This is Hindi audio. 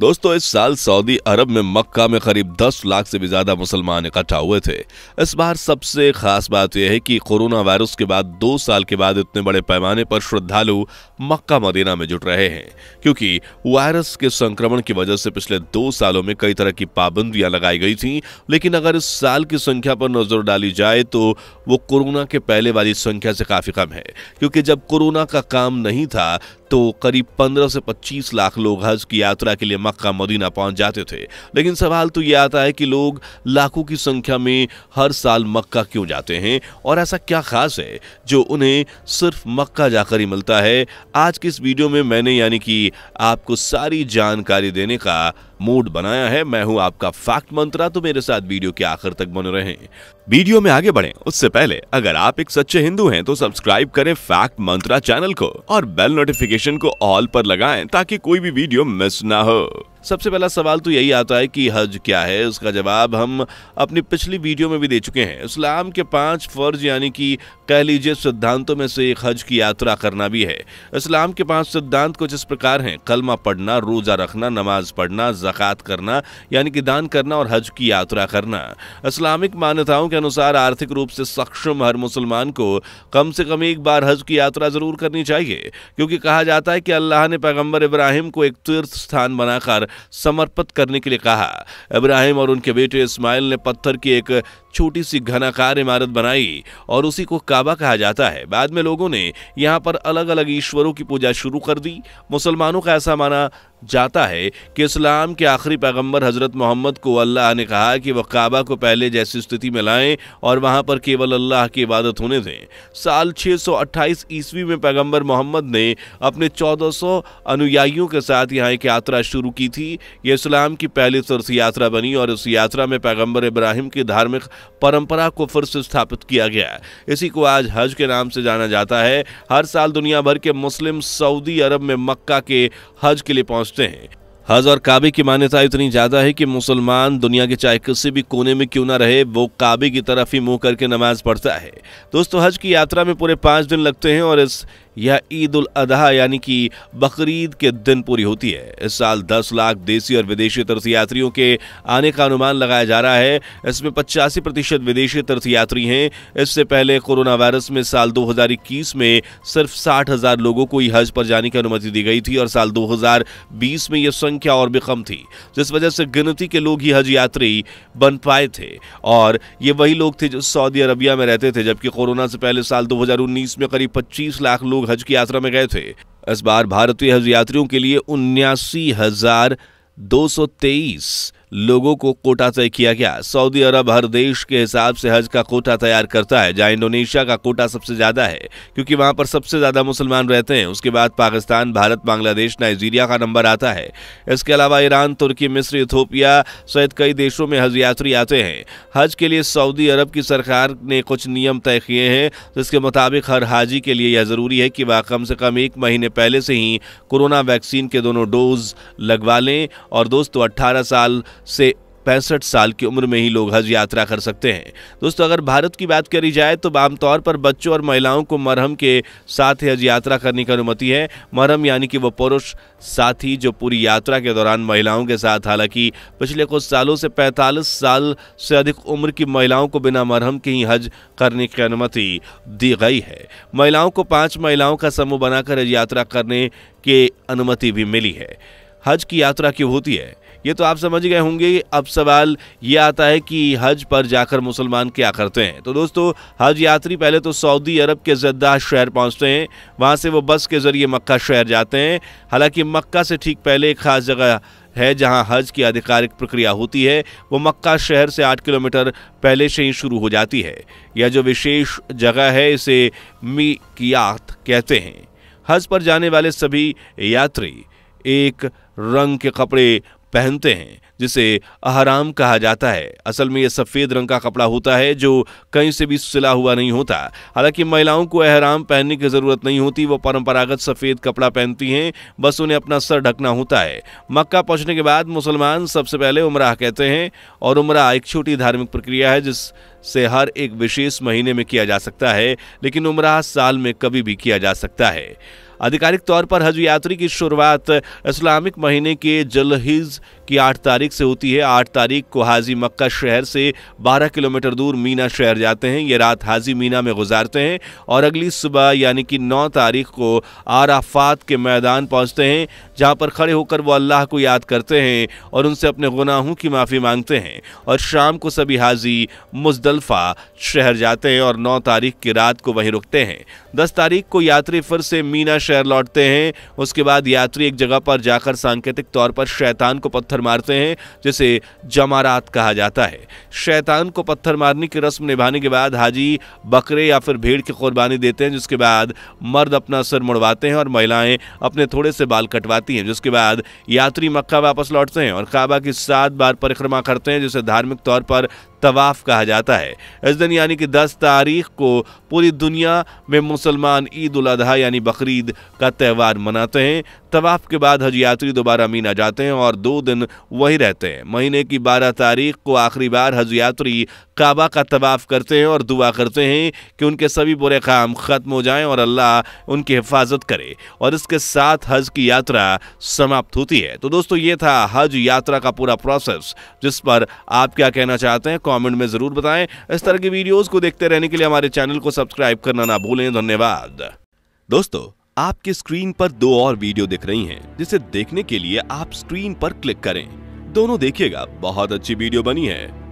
दोस्तों इस साल सऊदी अरब में मक्का में करीब 10 लाख से भी ज्यादा मुसलमान इकट्ठा हुए थे इस बार सबसे खास बात यह है कि कोरोना वायरस के बाद दो साल के बाद इतने बड़े पैमाने पर श्रद्धालु मक्का मदीना में जुट रहे हैं क्योंकि वायरस के संक्रमण की वजह से पिछले दो सालों में कई तरह की पाबंदियां लगाई गई थी लेकिन अगर इस साल की संख्या पर नजर डाली जाए तो वो कोरोना के पहले वाली संख्या से काफी कम है क्योंकि जब कोरोना का काम नहीं था तो करीब 15 से 25 लाख लोग हज की यात्रा के लिए मक्का मदीना पहुंच जाते थे लेकिन सवाल तो ये आता है कि लोग लाखों की संख्या में हर साल मक्का क्यों जाते हैं और ऐसा क्या खास है जो उन्हें सिर्फ मक्का जाकर ही मिलता है आज के इस वीडियो में मैंने यानी कि आपको सारी जानकारी देने का मूड बनाया है मैं हूं आपका फैक्ट मंत्रा तो मेरे साथ वीडियो के आखिर तक बने रहे वीडियो में आगे बढ़ें उससे पहले अगर आप एक सच्चे हिंदू हैं तो सब्सक्राइब करें फैक्ट मंत्रा चैनल को और बेल नोटिफिकेशन को ऑल पर लगाएं ताकि कोई भी वीडियो मिस ना हो सबसे पहला सवाल तो यही आता है कि हज क्या है उसका जवाब हम अपनी पिछली वीडियो में भी दे चुके हैं इस्लाम के पांच फर्ज यानी कि कह लीजिए सिद्धांतों में से एक हज की यात्रा करना भी है इस्लाम के पांच सिद्धांत कुछ इस प्रकार हैं कलमा पढ़ना रोज़ा रखना नमाज पढ़ना ज़क़़त करना यानी कि दान करना और हज की यात्रा करना इस्लामिक मान्यताओं के अनुसार आर्थिक रूप से सक्षम हर मुसलमान को कम से कम एक बार हज की यात्रा ज़रूर करनी चाहिए क्योंकि कहा जाता है कि अल्लाह ने पैगम्बर इब्राहिम को एक तीर्थ स्थान बनाकर समर्पित करने के लिए कहा इब्राहिम और उनके बेटे इस्माइल ने पत्थर की एक छोटी सी घनाकार इमारत बनाई और उसी को काबा कहा जाता है बाद में लोगों ने यहाँ पर अलग अलग ईश्वरों की पूजा शुरू कर दी मुसलमानों का ऐसा माना जाता है कि इस्लाम के आखिरी पैगंबर हज़रत मोहम्मद को अल्लाह ने कहा कि वह काबा को पहले जैसी स्थिति में लाएं और वहां पर केवल अल्लाह की इबादत होने दें साल 628 ईस्वी में पैगंबर मोहम्मद ने अपने 1400 अनुयायियों के साथ यहाँ एक यात्रा शुरू की थी यह इस्लाम की पहली तीर्थ यात्रा बनी और इस यात्रा में पैगम्बर इब्राहिम की धार्मिक परंपरा को फिर से स्थापित किया गया है इसी को आज हज के नाम से जाना जाता है हर साल दुनिया भर के मुस्लिम सऊदी अरब में मक्का के हज के लिए पहुंचते हैं हज और काबे की मान्यता इतनी ज़्यादा है कि मुसलमान दुनिया के चाहे किसी भी कोने में क्यों ना रहे वो काबे की तरफ ही मुंह करके नमाज पढ़ता है दोस्तों हज की यात्रा में पूरे पांच दिन लगते हैं और इस यह ईद उल अजहा यानी कि बकरीद के दिन पूरी होती है इस साल 10 लाख देसी और विदेशी तीर्थयात्रियों के आने का अनुमान लगाया जा रहा है इसमें पचासी प्रतिशत विदेशी तीर्थयात्री हैं इससे पहले कोरोना वायरस में साल 2021 में सिर्फ साठ हजार लोगों को हज पर जाने की अनुमति दी गई थी और साल 2020 में यह संख्या और भी कम थी जिस वजह से गिनती के लोग ही हज यात्री बन पाए थे और ये वही लोग थे जो सऊदी अरबिया में रहते थे जबकि कोरोना से पहले साल दो में करीब पच्चीस लाख लोग लोग हज की यात्रा में गए थे इस बार भारतीय हज यात्रियों के लिए उन्यासी हजार दो सौ तेईस लोगों को कोटा तय किया गया सऊदी अरब हर देश के हिसाब से हज का कोटा तैयार करता है जहां इंडोनेशिया का कोटा सबसे ज्यादा है क्योंकि वहां पर सबसे ज्यादा मुसलमान रहते हैं उसके बाद पाकिस्तान भारत बांग्लादेश नाइजीरिया का नंबर आता है इसके अलावा ईरान तुर्की मिस्र इथोपिया सहित कई देशों में हज यात्री आते हैं हज के लिए सऊदी अरब की सरकार ने कुछ नियम तय किए हैं जिसके मुताबिक हर हाजी के लिए यह जरूरी है कि वह कम से कम एक महीने पहले से ही कोरोना वैक्सीन के दोनों डोज लगवा लें और दोस्तों अट्ठारह साल से पैंसठ साल की उम्र में ही लोग हज यात्रा कर सकते हैं दोस्तों अगर भारत की बात करी जाए तो आमतौर पर बच्चों और महिलाओं को मरहम के साथ हज यात्रा करने की अनुमति है मरहम यानी कि वो पुरुष साथी जो पूरी यात्रा के दौरान महिलाओं के साथ हालांकि पिछले कुछ सालों से 45 साल से अधिक उम्र की महिलाओं को बिना मरहम के ही हज करने की अनुमति दी गई है महिलाओं को पाँच महिलाओं का समूह बनाकर हज यात्रा करने की अनुमति भी मिली है हज की यात्रा क्यों होती है ये तो आप समझ गए होंगे अब सवाल ये आता है कि हज पर जाकर मुसलमान क्या करते हैं तो दोस्तों हज यात्री पहले तो सऊदी अरब के जद्दा शहर पहुँचते हैं वहाँ से वो बस के ज़रिए मक्का शहर जाते हैं हालाँकि मक्का से ठीक पहले एक ख़ास जगह है जहां हज की आधिकारिक प्रक्रिया होती है वो मक्का शहर से आठ किलोमीटर पहले से ही शुरू हो जाती है यह जो विशेष जगह है इसे मीकियात कहते हैं हज पर जाने वाले सभी यात्री एक रंग के कपड़े पहनते हैं जिसे अहराम कहा जाता है असल में यह सफ़ेद रंग का कपड़ा होता है जो कहीं से भी सिला हुआ नहीं होता हालांकि महिलाओं को अहराम पहनने की ज़रूरत नहीं होती वो परंपरागत सफ़ेद कपड़ा पहनती हैं बस उन्हें अपना सर ढकना होता है मक्का पहुंचने के बाद मुसलमान सबसे पहले उमराह कहते हैं और उमराह एक छोटी धार्मिक प्रक्रिया है जिस से हर एक विशेष महीने में किया जा सकता है लेकिन उमराह साल में कभी भी किया जा सकता है आधिकारिक तौर पर हज यात्री की शुरुआत इस्लामिक महीने के जलहिज कि आठ तारीख से होती है आठ तारीख को हाजी मक्का शहर से बारह किलोमीटर दूर मीना शहर जाते हैं ये रात हाजी मीना में गुजारते हैं और अगली सुबह यानी कि नौ तारीख को आराफात के मैदान पहुँचते हैं जहाँ पर खड़े होकर वो अल्लाह को याद करते हैं और उनसे अपने गुनाहों की माफ़ी मांगते हैं और शाम को सभी हाजी मुजदलफा शहर जाते हैं और नौ तारीख की रात को वहीं रुकते हैं दस तारीख को यात्री फिर से मीना शहर लौटते हैं उसके बाद यात्री एक जगह पर जाकर सांकेतिक तौर पर शैतान को पत्थर पत्थर मारते हैं जिसे जमारात कहा जाता है शैतान को पत्थर मारने की रस्म निभाने के बाद हाजी बकरे या फिर भेड़ की कुर्बानी देते हैं जिसके बाद मर्द अपना सिर मुड़वाते हैं और महिलाएं अपने थोड़े से बाल कटवाती हैं जिसके बाद यात्री मक्का वापस लौटते हैं और काबा की सात बार परिक्रमा करते हैं जिसे धार्मिक तौर पर तवाफ कहा जाता है इस दिन यानी कि 10 तारीख को पूरी दुनिया में मुसलमान ईद उल अजहा यानी बकरीद का त्यौहार मनाते हैं तवाफ के बाद हज यात्री दोबारा मीना जाते हैं और दो दिन वही वहीं रहते हैं महीने की बारह तारीख को आखिरी बार हज यात्री काबा का तवाफ़ करते हैं और दुआ करते हैं कि उनके सभी बुरे काम ख़त्म हो जाएं और अल्लाह उनकी हिफाजत करे और इसके साथ हज की यात्रा समाप्त होती है तो दोस्तों ये था हज यात्रा का पूरा प्रोसेस जिस पर आप क्या कहना चाहते हैं कॉमेंट में ज़रूर बताएं इस तरह की वीडियोज़ को देखते रहने के लिए हमारे चैनल को सब्सक्राइब करना ना भूलें धन्यवाद दोस्तों आपके स्क्रीन पर दो और वीडियो दिख रही हैं, जिसे देखने के लिए आप स्क्रीन पर क्लिक करें दोनों देखिएगा बहुत अच्छी वीडियो बनी है